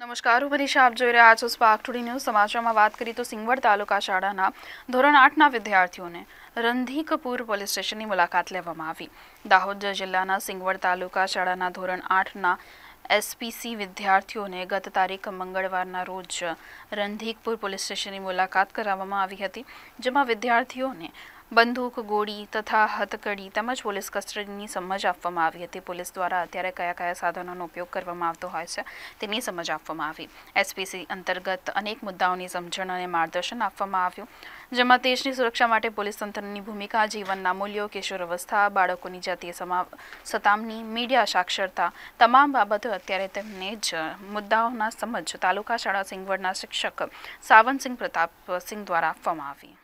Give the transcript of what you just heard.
नमस्कार उपनिषद आप જોઈ રહ્યા છો સ્પાર્ક ટુડે نیوز સમાચામાં વાત કરી તો સિંગવડ તાલુકા શાળાના ધોરણ 8 ના વિદ્યાર્થીઓને રંધીકપુર પોલીસ સ્ટેશનની મુલાકાત લેવામાં આવી દાહોદ જિલ્લાના સિંગવડ તાલુકા શાળાના ધોરણ 8 ના SPC વિદ્યાર્થીઓને गत તારીખ મંગળવારના રોજ રંધીકપુર પોલીસ સ્ટેશનની મુલાકાત કરાવવામાં આવી હતી જેમાં વિદ્યાર્થીઓને બંદૂક ગોળી તથા હતકડી તમામ પોલીસ કસ્ટરની સમજ આપવામાં આવી હતી પોલીસ દ્વારા અત્યારે કયા કયા સાધનોનો ઉપયોગ કરવામાં આવતો હોય છે તેની સમજ આપવામાં આવી એસપીસી અંતર્ગત અનેક મુદ્દાઓની સમજણ અને માર્ગદર્શન આપવામાં આવ્યું જેમાં તેજની સુરક્ષા માટે પોલીસ સંસ્થની ભૂમિકા જીવનના મૂલ્યો કિશોરવસ્થા બાળકોની જાતિએ સમા સતામની મીડિયા સાક્ષરતા તમામ બાબતો અત્યારે તમને જ મુદ્દાઓનો સમજ તાલુકા શાળા સિંગવડના શિક્ષક સાવનસિંહ પ્રતાપસિંહ દ્વારા આપવામાં આવી